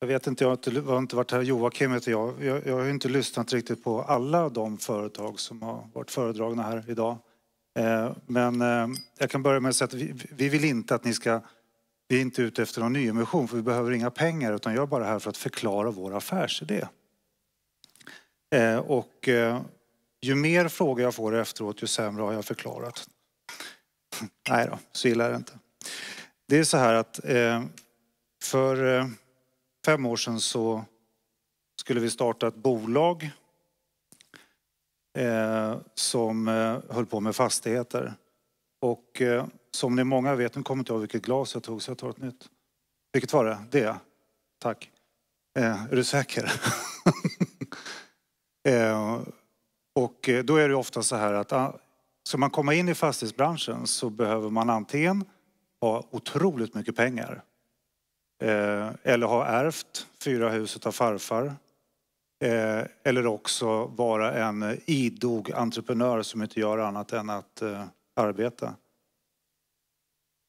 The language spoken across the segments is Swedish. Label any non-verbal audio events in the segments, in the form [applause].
Jag vet inte, jag har inte varit här, Joakim heter jag. jag. Jag har inte lyssnat riktigt på alla de företag som har varit föredragna här idag. Eh, men eh, jag kan börja med att säga att vi vill inte att ni ska... Vi är inte ute efter någon nyemission för vi behöver inga pengar utan jag är bara här för att förklara vår affärsidé. Eh, och ju mer frågor jag får efteråt ju sämre har jag förklarat. [laughs] Nej då, så illa är det inte. Det är så här att för fem år sedan så skulle vi starta ett bolag eh, som eh, höll på med fastigheter. Och eh, som ni många vet, nu kommer inte jag vilket glas jag tog så jag tar ett nytt. Vilket var det? Det? Tack. Eh, är du säker? [laughs] Eh, och eh, då är det ofta så här att ah, ska man komma in i fastighetsbranschen så behöver man antingen ha otroligt mycket pengar Eh, eller ha ärvt fyra huset av farfar. Eh, eller också vara en idog entreprenör som inte gör annat än att eh, arbeta.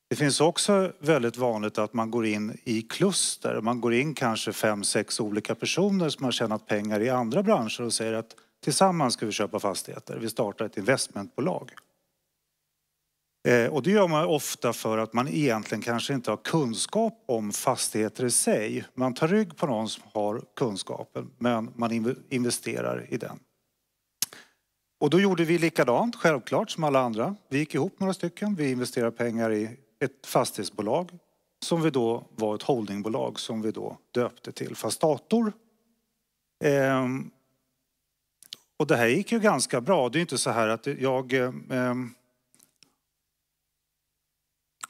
Det finns också väldigt vanligt att man går in i kluster. Man går in kanske fem, sex olika personer som har tjänat pengar i andra branscher och säger att tillsammans ska vi köpa fastigheter. Vi startar ett investmentbolag. Eh, och det gör man ofta för att man egentligen kanske inte har kunskap om fastigheter i sig. Man tar rygg på någon som har kunskapen, men man investerar i den. Och då gjorde vi likadant, självklart, som alla andra. Vi gick ihop några stycken, vi investerade pengar i ett fastighetsbolag som vi då var ett holdingbolag som vi då döpte till Fastator. Ehm, och det här gick ju ganska bra. Det är inte så här att jag... Ehm,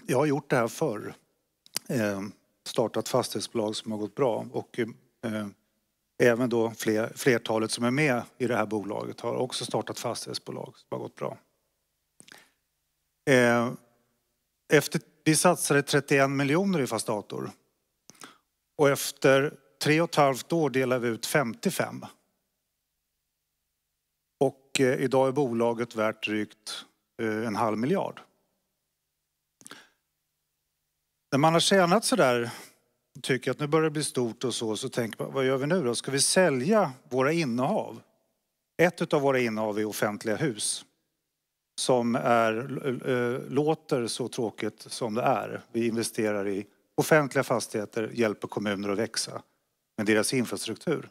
jag har gjort det här förr. Eh, startat fastighetsbolag som har gått bra och eh, även då fler, flertalet som är med i det här bolaget har också startat fastighetsbolag som har gått bra. Eh, efter, vi satsade 31 miljoner i Fastator och efter tre och ett halvt år delade vi ut 55. Och eh, idag är bolaget värt drygt eh, en halv miljard. När man har tjänat sådär och tycker att nu börjar det bli stort och så, så tänker man, vad gör vi nu då? Ska vi sälja våra innehav? Ett av våra innehav är offentliga hus som är, eh, låter så tråkigt som det är. Vi investerar i offentliga fastigheter, hjälper kommuner att växa med deras infrastruktur.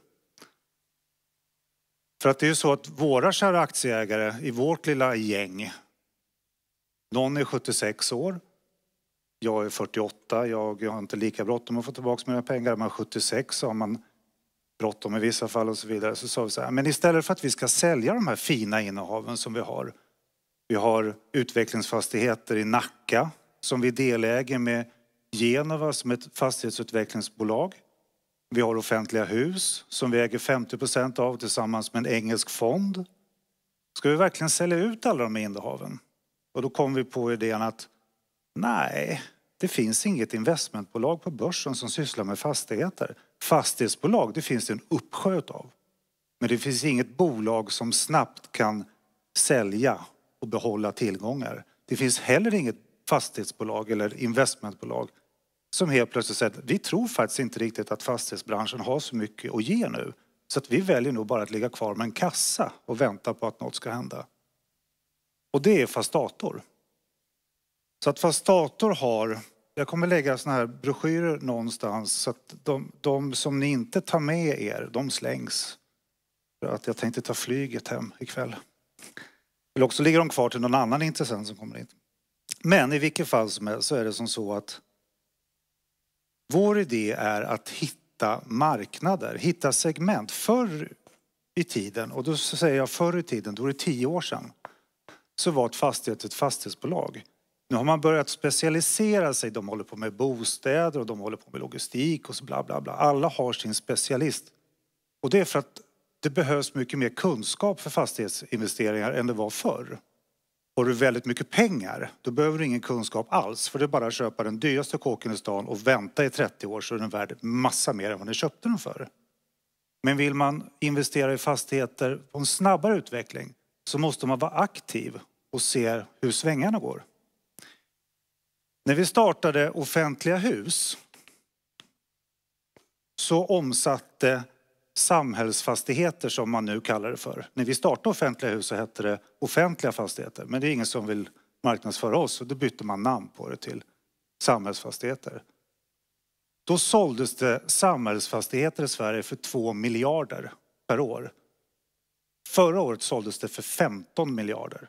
För att det är ju så att våra kära aktieägare i vårt lilla gäng, någon är 76 år, jag är 48, jag har inte lika bråttom att få tillbaka mina pengar. Man är 76 så har man bråttom i vissa fall och så vidare. Så sa vi så här, men istället för att vi ska sälja de här fina innehaven som vi har. Vi har utvecklingsfastigheter i Nacka som vi deläger med Genova som ett fastighetsutvecklingsbolag. Vi har offentliga hus som vi äger 50 procent av tillsammans med en engelsk fond. Ska vi verkligen sälja ut alla de här innehaven? Och då kom vi på idén att Nej, det finns inget investmentbolag på börsen som sysslar med fastigheter. Fastighetsbolag, det finns det en uppsjö av. Men det finns inget bolag som snabbt kan sälja och behålla tillgångar. Det finns heller inget fastighetsbolag eller investmentbolag som helt plötsligt säger att vi tror faktiskt inte riktigt att fastighetsbranschen har så mycket att ge nu. Så att vi väljer nog bara att ligga kvar med en kassa och vänta på att något ska hända. Och det är Fastator. dator. Så att fast dator har, jag kommer lägga såna här broschyrer någonstans så att de, de som ni inte tar med er, de slängs. För att jag tänkte ta flyget hem ikväll. Eller också ligger de kvar till någon annan intressent som kommer in. Men i vilket fall som helst så är det som så att vår idé är att hitta marknader, hitta segment. Förr i tiden, och då säger jag förr i tiden, då var det tio år sedan, så var ett fastighet ett fastighetsbolag. Nu har man börjat specialisera sig. De håller på med bostäder och de håller på med logistik och så bla bla bla. Alla har sin specialist. Och det är för att det behövs mycket mer kunskap för fastighetsinvesteringar än det var förr. Har du väldigt mycket pengar, då behöver du ingen kunskap alls. För det är bara att köpa den dyraste kåken i stan och vänta i 30 år så är den värd massa mer än vad du köpte den för. Men vill man investera i fastigheter på en snabbare utveckling så måste man vara aktiv och se hur svängarna går. När vi startade Offentliga hus så omsatte Samhällsfastigheter som man nu kallar det för. När vi startade Offentliga hus så hette det Offentliga fastigheter. Men det är ingen som vill marknadsföra oss Och då bytte man namn på det till Samhällsfastigheter. Då såldes det samhällsfastigheter i Sverige för 2 miljarder per år. Förra året såldes det för 15 miljarder.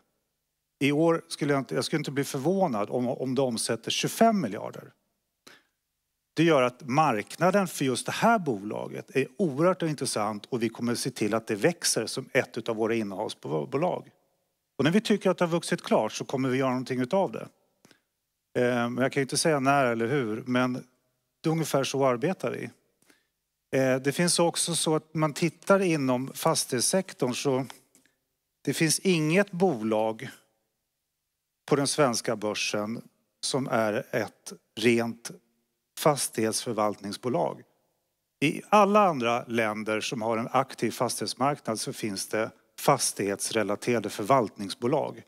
I år skulle jag inte, jag skulle inte bli förvånad om, om det omsätter 25 miljarder. Det gör att marknaden för just det här bolaget är oerhört intressant och vi kommer se till att det växer som ett av våra innehavsbolag. Och när vi tycker att det har vuxit klart så kommer vi göra någonting utav det. Eh, men jag kan ju inte säga när eller hur, men det är ungefär så arbetar vi. Eh, det finns också så att man tittar inom fastighetssektorn så det finns inget bolag på den svenska börsen som är ett rent fastighetsförvaltningsbolag. I alla andra länder som har en aktiv fastighetsmarknad så finns det fastighetsrelaterade förvaltningsbolag.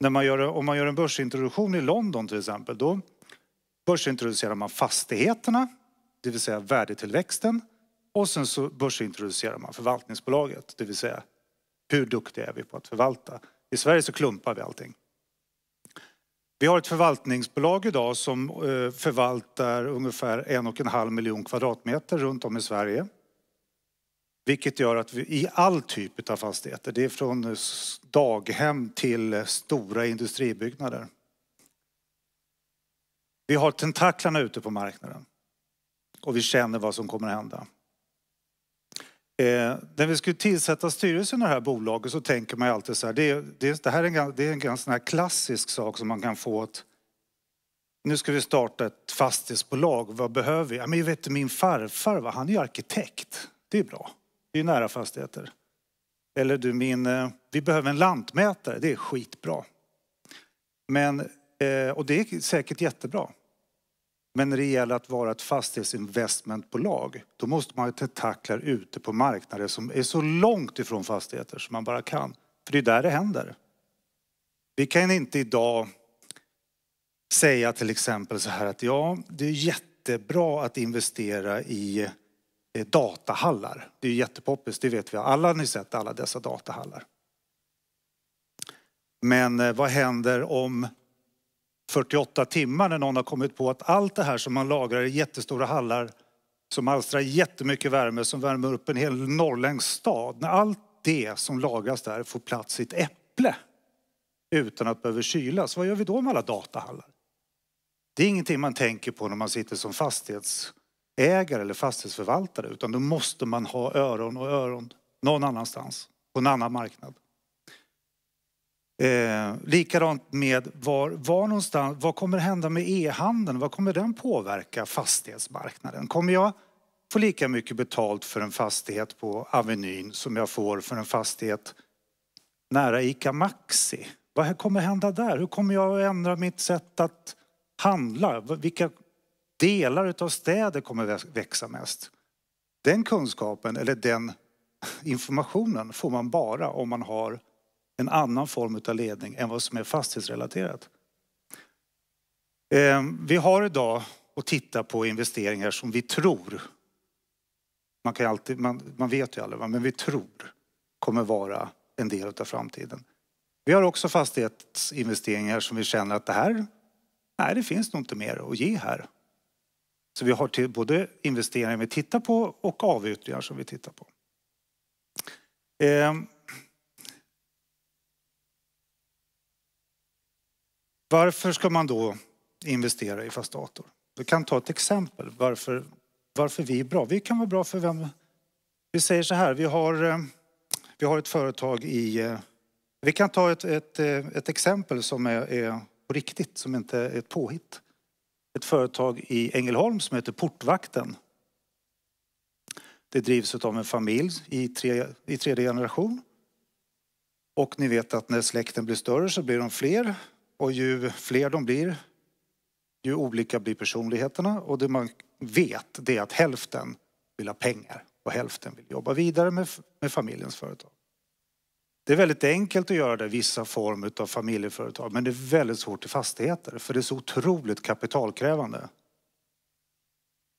När man gör, om man gör en börsintroduktion i London till exempel då börsintroducerar man fastigheterna, det vill säga värdetillväxten och sen så börsintroducerar man förvaltningsbolaget, det vill säga hur duktiga är vi på att förvalta. I Sverige så klumpar vi allting. Vi har ett förvaltningsbolag idag som eh, förvaltar ungefär en och en halv miljon kvadratmeter runt om i Sverige. Vilket gör att vi i all typ av fastigheter, det är från eh, daghem till eh, stora industribyggnader. Vi har tentaklarna ute på marknaden och vi känner vad som kommer att hända. Eh, när vi skulle tillsätta styrelsen i det här bolaget så tänker man ju alltid så här, det, det, det här är en, det är en ganska här klassisk sak som man kan få att nu ska vi starta ett fastighetsbolag, vad behöver vi? Ja, men jag vet min farfar, va? han är ju arkitekt, det är bra, det är nära fastigheter. Eller du min, eh, vi behöver en lantmätare, det är skitbra. Men, eh, och det är säkert jättebra. Men när det gäller att vara ett fastighetsinvestmentbolag då måste man ha tentaklar ute på marknader som är så långt ifrån fastigheter som man bara kan. För det är där det händer. Vi kan inte idag säga till exempel så här att ja, det är jättebra att investera i eh, datahallar. Det är jättepoppis, det vet vi. Alla har ni sett alla dessa datahallar. Men eh, vad händer om 48 timmar när någon har kommit på att allt det här som man lagrar i jättestora hallar som alstrar jättemycket värme, som värmer upp en hel norrländsk stad. När allt det som lagras där får plats i ett äpple utan att behöva kylas, vad gör vi då med alla datahallar? Det är ingenting man tänker på när man sitter som fastighetsägare eller fastighetsförvaltare utan då måste man ha öron och öron någon annanstans, på en annan marknad. Eh, likadant med var, var någonstans, vad kommer hända med e-handeln? Vad kommer den påverka fastighetsmarknaden? Kommer jag få lika mycket betalt för en fastighet på Avenyn som jag får för en fastighet nära ICA Maxi? Vad kommer hända där? Hur kommer jag att ändra mitt sätt att handla? Vilka delar av städer kommer växa mest? Den kunskapen, eller den informationen, får man bara om man har en annan form av ledning än vad som är fastighetsrelaterat. Eh, vi har idag att titta på investeringar som vi tror, man, kan alltid, man, man vet ju aldrig, men vi tror kommer vara en del av framtiden. Vi har också fastighetsinvesteringar som vi känner att det här, nej det finns nog inte mer att ge här. Så vi har till både investeringar vi tittar på och avyttringar som vi tittar på. Eh, Varför ska man då investera i fast dator? Vi kan ta ett exempel varför, varför vi är bra. Vi kan vara bra för vem... Vi säger så här, vi har, eh, vi har ett företag i... Eh, vi kan ta ett, ett, eh, ett exempel som är, är på riktigt, som inte är ett påhitt. Ett företag i Ängelholm som heter Portvakten. Det drivs av en familj i, tre, i tredje generation. Och ni vet att när släkten blir större så blir de fler och ju fler de blir, ju olika blir personligheterna. Och det man vet det är att hälften vill ha pengar och hälften vill jobba vidare med, med familjens företag. Det är väldigt enkelt att göra det, i vissa former av familjeföretag, men det är väldigt svårt i fastigheter för det är så otroligt kapitalkrävande.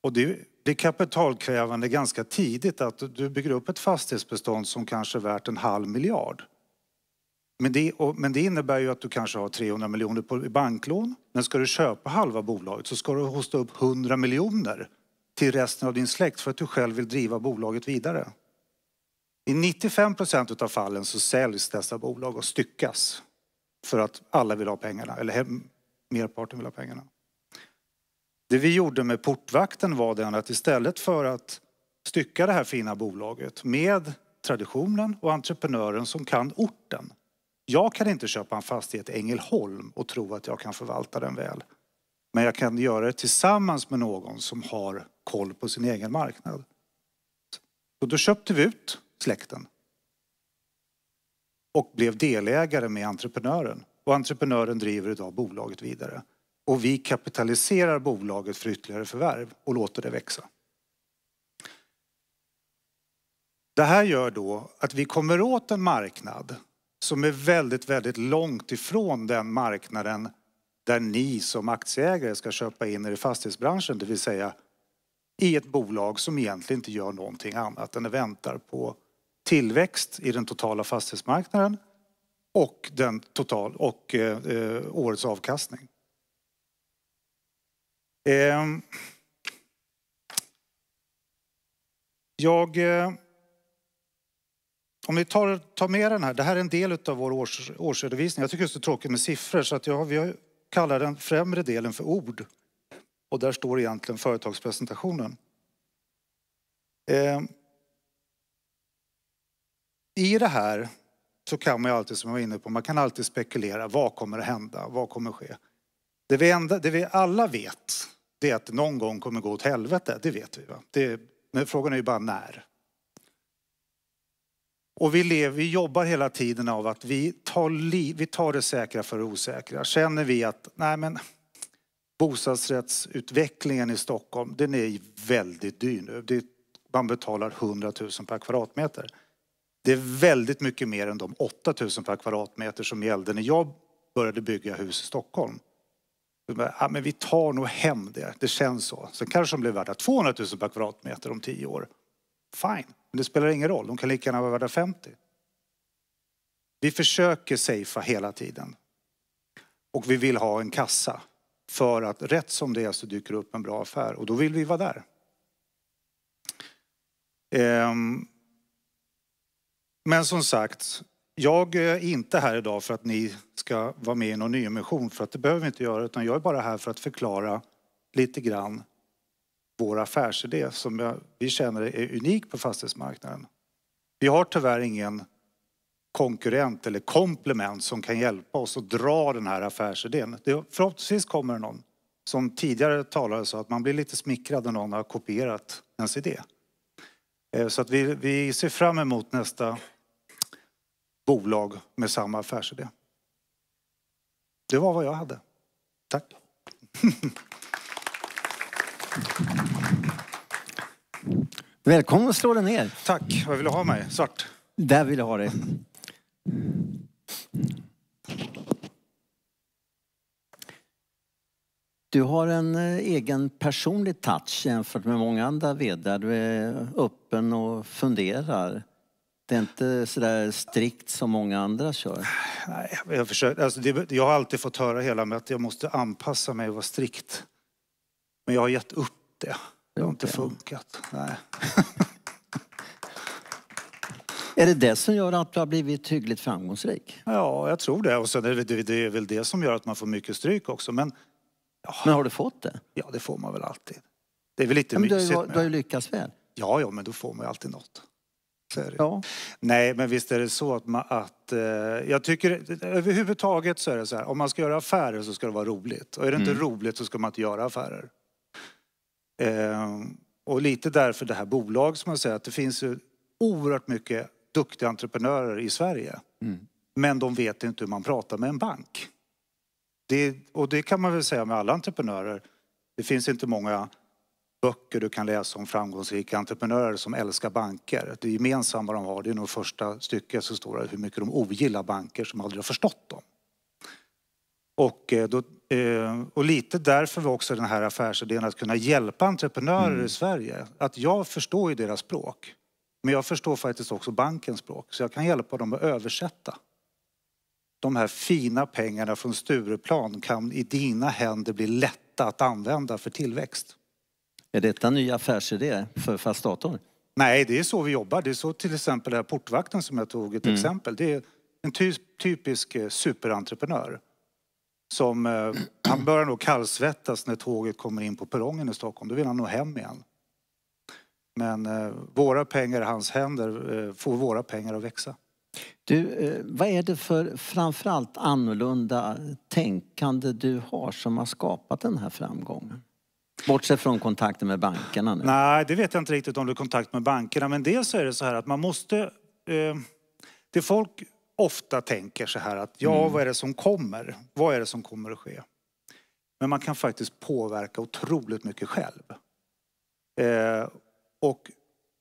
Och det, det är kapitalkrävande ganska tidigt att du bygger upp ett fastighetsbestånd som kanske är värt en halv miljard. Men det, och, men det, innebär ju att du kanske har 300 miljoner på, i banklån. Men ska du köpa halva bolaget så ska du hosta upp 100 miljoner till resten av din släkt för att du själv vill driva bolaget vidare. I 95 procent av fallen så säljs dessa bolag och styckas för att alla vill ha pengarna, eller hem, merparten vill ha pengarna. Det vi gjorde med portvakten var den att istället för att stycka det här fina bolaget med traditionen och entreprenören som kan orten jag kan inte köpa en fastighet i Ängelholm och tro att jag kan förvalta den väl. Men jag kan göra det tillsammans med någon som har koll på sin egen marknad. Så då köpte vi ut släkten. Och blev delägare med entreprenören. Och entreprenören driver idag bolaget vidare. Och vi kapitaliserar bolaget för ytterligare förvärv och låter det växa. Det här gör då att vi kommer åt en marknad som är väldigt, väldigt långt ifrån den marknaden där ni som aktieägare ska köpa in er i fastighetsbranschen, det vill säga i ett bolag som egentligen inte gör någonting annat än väntar på tillväxt i den totala fastighetsmarknaden och, den total, och eh, årets avkastning. Eh, jag... Eh, om vi tar, tar med den här, det här är en del av vår års, årsredovisning. Jag tycker det är så tråkigt med siffror så att jag, vi kallar den främre delen för ord. Och där står egentligen företagspresentationen. Eh, I det här så kan man ju alltid, som jag var inne på, man kan alltid spekulera. Vad kommer att hända? Vad kommer att ske? Det vi, enda, det vi alla vet, det är att det någon gång kommer gå åt helvete. Det vet vi. Va? Det, men frågan är ju bara när. Och vi, lever, vi jobbar hela tiden av att vi tar, li, vi tar det säkra för det osäkra. Känner vi att nej men, bostadsrättsutvecklingen i Stockholm den är väldigt dyr nu. Det, man betalar 100 000 per kvadratmeter. Det är väldigt mycket mer än de 8 000 per kvadratmeter som gällde när jag började bygga hus i Stockholm. Ja, men vi tar nog hem det, det känns så. Sen kanske de blir värda 200 000 per kvadratmeter om tio år. Fine, men det spelar ingen roll. De kan lika gärna vara värda 50. Vi försöker safea hela tiden. Och vi vill ha en kassa. För att rätt som det är så dyker det upp en bra affär och då vill vi vara där. Ehm, men som sagt, jag är inte här idag för att ni ska vara med i någon nyemission, för att det behöver vi inte göra, utan jag är bara här för att förklara lite grann vår affärsidé som vi känner är unik på fastighetsmarknaden. Vi har tyvärr ingen konkurrent eller komplement som kan hjälpa oss att dra den här affärsidén. förhoppningsvis kommer det någon. Som tidigare talare sa, att man blir lite smickrad när någon har kopierat ens idé. Eh, så att vi, vi ser fram emot nästa bolag med samma affärsidé. Det var vad jag hade. Tack. [laughs] Välkommen att slå dig ner. Tack. Var vill du ha mig? Svart? Där vill jag ha dig. Du har en eh, egen personlig touch jämfört med många andra vedar. Du är öppen och funderar. Det är inte sådär strikt som många andra kör. Nej, jag, försöker, alltså det, jag har alltid fått höra hela mig att jag måste anpassa mig och vara strikt. Men jag har gett upp det. Det har inte funkat. Nej. [laughs] Är det det som gör att du har blivit hyggligt framgångsrik? Ja, jag tror det. Och sen är det, det är väl det som gör att man får mycket stryk också. Men, ja. men har du fått det? Ja, det får man väl alltid. Det är väl lite men mysigt. Du har, ju, lyckats väl. Ja, ja, men då får man ju alltid något. Ja. Nej, men visst är det så att, man, att eh, jag tycker överhuvudtaget så är det så här, om man ska göra affärer så ska det vara roligt. Och är det mm. inte roligt så ska man inte göra affärer. Ehm, och lite därför det här bolaget som jag säger, att det finns ju oerhört mycket duktiga entreprenörer i Sverige. Mm. Men de vet inte hur man pratar med en bank. Det, och det kan man väl säga med alla entreprenörer. Det finns inte många böcker du kan läsa om framgångsrika entreprenörer som älskar banker. Det gemensamma de har, det är nog första stycket så står det hur mycket de ogillar banker som aldrig har förstått dem. Och eh, då Eh, och lite därför var också den här affärsidén att kunna hjälpa entreprenörer mm. i Sverige. Att jag förstår ju deras språk. Men jag förstår faktiskt också bankens språk. Så jag kan hjälpa dem att översätta. De här fina pengarna från Stureplan kan i dina händer bli lätta att använda för tillväxt. Är detta en ny affärsidé för Fast Dator? Nej, det är så vi jobbar. Det är så till exempel den här portvakten som jag tog ett mm. exempel. Det är en typisk eh, superentreprenör som, eh, han börjar nog kallsvettas när tåget kommer in på perrongen i Stockholm. Då vill han nog hem igen. Men eh, våra pengar i hans händer eh, får våra pengar att växa. Du, eh, vad är det för framförallt annorlunda tänkande du har som har skapat den här framgången? Bortsett från kontakten med bankerna nu. Nej, det vet jag inte riktigt om du är kontakt med bankerna. Men dels är det så här att man måste... Eh, det folk ofta tänker så här att ja, mm. vad är det som kommer? Vad är det som kommer att ske? Men man kan faktiskt påverka otroligt mycket själv. Eh, och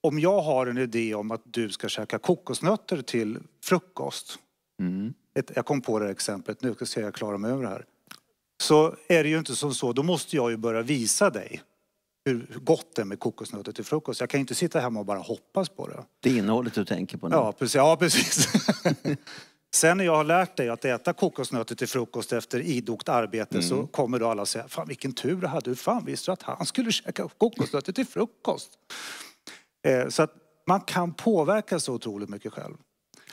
om jag har en idé om att du ska käka kokosnötter till frukost. Mm. Ett, jag kom på det här exemplet nu, ska se jag klarar mig över det här. Så är det ju inte som så, då måste jag ju börja visa dig hur gott det är med kokosnötter till frukost. Jag kan inte sitta hemma och bara hoppas på det. Det är innehållet du tänker på nu? Ja, precis. Ja, precis. [laughs] Sen när jag har lärt dig att äta kokosnötter till frukost efter idogt arbete mm. så kommer då alla säga, fan vilken tur du hade, hur fan visste du att han skulle käka kokosnötter till frukost? Eh, så att man kan påverka så otroligt mycket själv.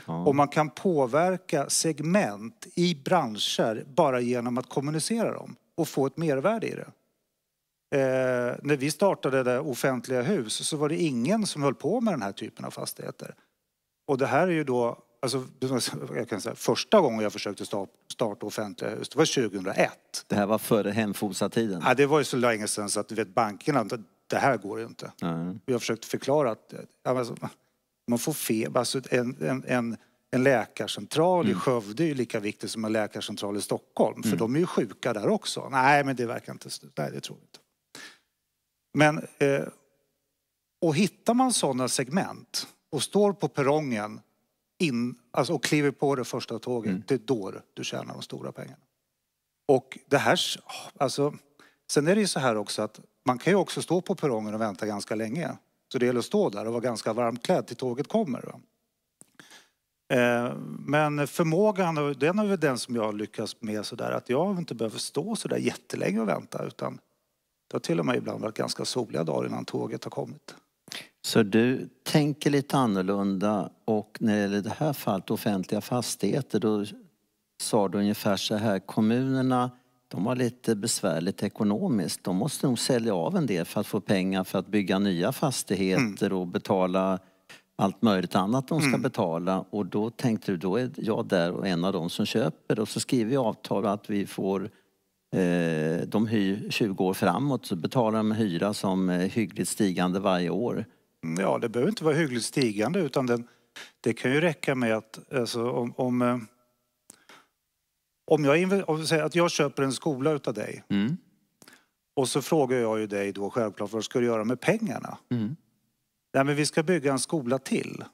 Ja. Och man kan påverka segment i branscher bara genom att kommunicera dem och få ett mervärde i det. Eh, när vi startade det offentliga hus så var det ingen som höll på med den här typen av fastigheter. Och det här är ju då, alltså, jag kan säga, första gången jag försökte starta offentliga hus, det var 2001. Det här var före Hemfosa-tiden? Ja, det var ju så länge sedan så att du vet, bankerna, det, här går ju inte. Mm. Jag försökte förklara att eh, alltså, man får feber, alltså en, en, en en läkarcentral mm. i Skövde är ju lika viktig som en läkarcentral i Stockholm. För mm. de är ju sjuka där också. Nej, men det verkar inte... Nej, det tror jag inte. Men, eh, och hittar man sådana segment och står på perrongen in, alltså, och kliver på det första tåget, mm. det är då du tjänar de stora pengarna. Och det här, alltså, sen är det ju så här också att man kan ju också stå på perrongen och vänta ganska länge. Så det gäller att stå där och vara ganska varmt klädd till tåget kommer. Va? Eh, men förmågan, den är väl den som jag har lyckats med sådär att jag inte behöver stå sådär jättelänge och vänta utan det har till och med ibland varit ganska soliga dagar innan tåget har kommit. Så du tänker lite annorlunda och när det gäller det här fallet offentliga fastigheter då sa du ungefär så här kommunerna de har lite besvärligt ekonomiskt. De måste nog sälja av en del för att få pengar för att bygga nya fastigheter mm. och betala allt möjligt annat de ska mm. betala och då tänkte du då är jag där och en av dem som köper och så skriver vi avtal att vi får Eh, de hyr 20 år framåt så betalar de hyra som är eh, hyggligt stigande varje år. Ja, det behöver inte vara hyggligt stigande utan den, det kan ju räcka med att alltså, om, om, eh, om jag om säger att jag köper en skola av dig mm. och så frågar jag ju dig då självklart vad ska du göra med pengarna? Mm. Nej men vi ska bygga en skola till.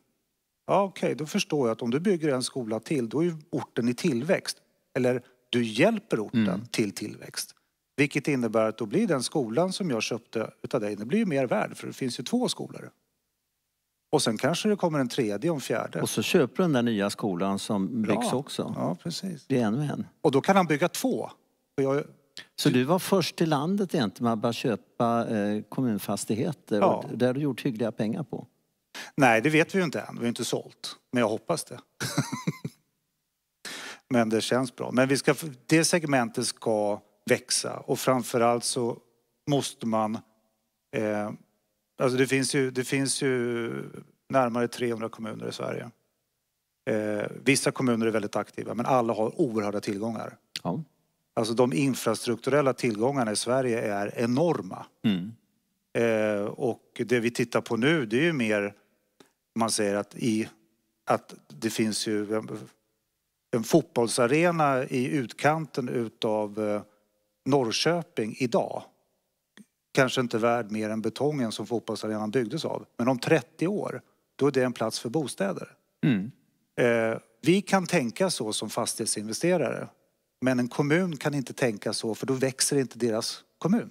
Ja okej, okay, då förstår jag att om du bygger en skola till då är ju orten i tillväxt. Eller du hjälper orten mm. till tillväxt. Vilket innebär att då blir den skolan som jag köpte utav dig, den blir ju mer värd för det finns ju två skolor. Och sen kanske det kommer en tredje och en fjärde. Och så köper du den där nya skolan som Bra. byggs också. Ja, precis. Det är ännu en. Och då kan han bygga två. Jag... Så du var först i landet egentligen med att börja köpa eh, kommunfastigheter. Ja. Och det har du gjort hyggliga pengar på. Nej, det vet vi ju inte än. Vi har inte sålt. Men jag hoppas det. [laughs] men det känns bra. Men vi ska, det segmentet ska växa och framförallt så måste man... Eh, alltså det finns, ju, det finns ju närmare 300 kommuner i Sverige. Eh, vissa kommuner är väldigt aktiva men alla har oerhörda tillgångar. Ja. Alltså de infrastrukturella tillgångarna i Sverige är enorma. Mm. Eh, och det vi tittar på nu det är ju mer, man säger att i att det finns ju en fotbollsarena i utkanten av eh, Norrköping idag kanske inte värd mer än betongen som fotbollsarenan byggdes av. Men om 30 år, då är det en plats för bostäder. Mm. Eh, vi kan tänka så som fastighetsinvesterare. Men en kommun kan inte tänka så för då växer inte deras kommun.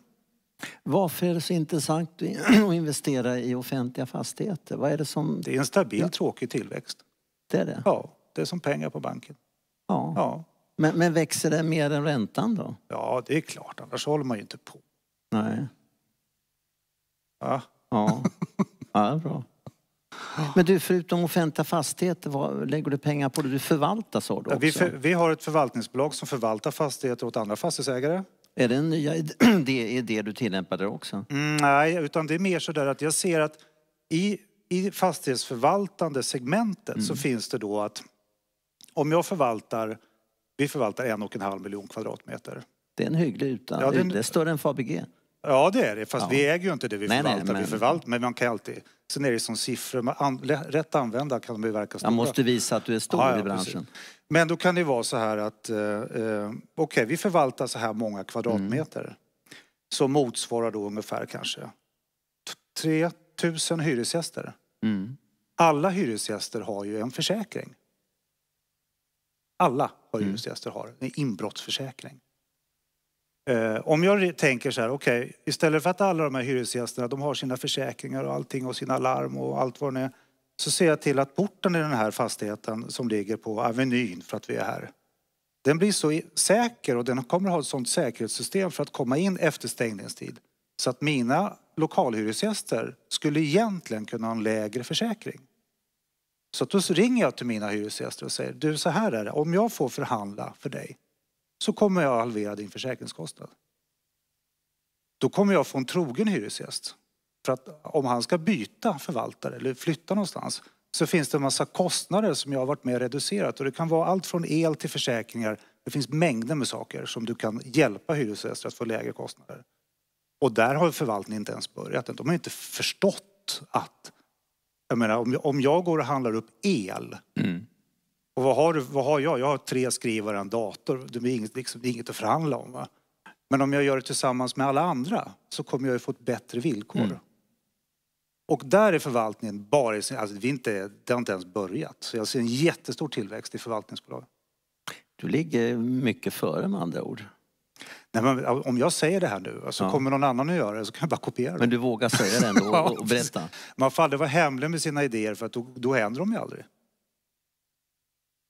Varför är det så intressant att [clears throat] investera i offentliga fastigheter? Vad är det som... Det är en stabil tråkig tillväxt. Det är det? Ja, det är som pengar på banken. Ja. Men, men, växer det mer än räntan då? Ja, det är klart. Annars håller man ju inte på. Nej. Ja. Ja, ja bra. Men du, förutom offentliga fastigheter, vad lägger du pengar på? Det? Du förvaltar sa du också? Vi, för, vi, har ett förvaltningsbolag som förvaltar fastigheter åt andra fastighetsägare. Är det en nya [clears throat] det är du tillämpar där också? Mm, nej, utan det är mer så där att jag ser att i, i fastighetsförvaltande segmentet mm. så finns det då att om jag förvaltar, vi förvaltar en och en halv miljon kvadratmeter. Det är en hygglig yta. Ja, det, det är större än Fabege. Ja det är det, fast ja. vi äger ju inte det vi nej, förvaltar. Nej, men... Vi förvaltar, men man kan alltid... Sen är det som siffror, man an... rätt använda kan de ju verka stora. Man måste visa att du är stor ja, i branschen. Precis. Men då kan det vara så här att, eh, eh okej okay, vi förvaltar så här många kvadratmeter. Mm. Som motsvarar då ungefär kanske 000 hyresgäster. Mm. Alla hyresgäster har ju en försäkring. Alla vad mm. hyresgäster har, en inbrottsförsäkring. Eh, om jag tänker så här, okej, okay, istället för att alla de här hyresgästerna, de har sina försäkringar och allting och sina larm och allt vad det är, så ser jag till att porten i den här fastigheten som ligger på Avenyn, för att vi är här, den blir så säker och den kommer ha ett sånt säkerhetssystem för att komma in efter stängningstid. Så att mina lokalhyresgäster skulle egentligen kunna ha en lägre försäkring. Så då ringer jag till mina hyresgäster och säger, du så här är det, om jag får förhandla för dig så kommer jag halvera din försäkringskostnad. Då kommer jag få en trogen hyresgäst. För att om han ska byta förvaltare eller flytta någonstans så finns det en massa kostnader som jag har varit med och reducerat. Och det kan vara allt från el till försäkringar. Det finns mängder med saker som du kan hjälpa hyresgäster att få lägre kostnader. Och där har förvaltningen inte ens börjat. De har inte förstått att jag menar, om, om jag går och handlar upp el mm. Och vad har, du, vad har jag? Jag har tre skrivare och en dator. Det är inget, liksom, det är inget att förhandla om. Va? Men om jag gör det tillsammans med alla andra så kommer jag ju få ett bättre villkor. Mm. Och där är förvaltningen bara i sin... Alltså vi inte, det har inte ens börjat. Så jag ser en jättestor tillväxt i förvaltningsbolag. Du ligger mycket före med andra ord. Nej, men om jag säger det här nu så alltså, ja. kommer någon annan att göra det så kan jag bara kopiera det. Men du vågar säga det ändå [laughs] och, och berätta? Man får aldrig vara hemlig med sina idéer för att då, då händer de ju aldrig.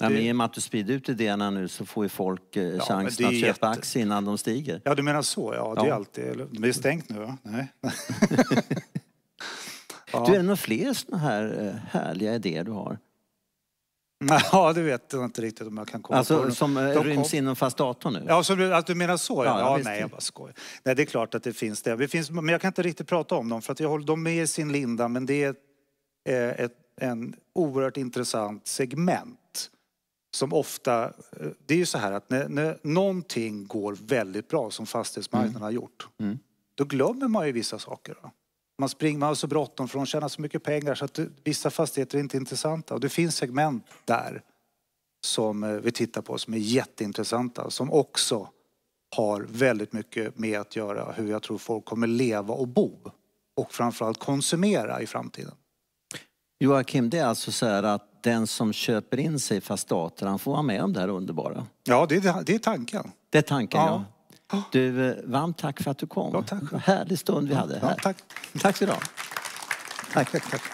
Nej, men I och med att du sprider ut idéerna nu så får ju folk eh, ja, chansen att köpa jätte... aktier innan de stiger. Ja, du menar så. Ja, det ja. är alltid... Det är stängt nu, va? Nej. [laughs] [laughs] ja. Du, är det några fler sådana här eh, härliga idéer du har? [laughs] Ja, det vet jag inte riktigt om jag kan komma alltså, på. Som eh, de ryms kom... inom fast dator nu? Ja, som, att du menar så? Ja, ja, ja nej, jag bara skojar. Nej, det är klart att det finns det. det finns, men jag kan inte riktigt prata om dem för att jag håller dem med i sin linda men det är ett, eh, ett en oerhört intressant segment som ofta... Eh, det är ju så här att när, när någonting går väldigt bra som fastighetsmarknaden mm. har gjort mm. då glömmer man ju vissa saker. Då. Man springer, man har så bråttom för de tjänar så mycket pengar så att vissa fastigheter är inte intressanta. Och det finns segment där som eh, vi tittar på som är jätteintressanta som också har väldigt mycket med att göra hur jag tror folk kommer leva och bo och framförallt konsumera i framtiden. Joakim, det är alltså så att den som köper in sig i fastigheter, han får vara med om det här underbara? Ja, det är, det är tanken. Det är tanken, ja. ja. Du, eh, varmt tack för att du kom. Ja, tack. Vad härlig stund vi hade här. Ja, tack. Tack så du Tack. tack, tack.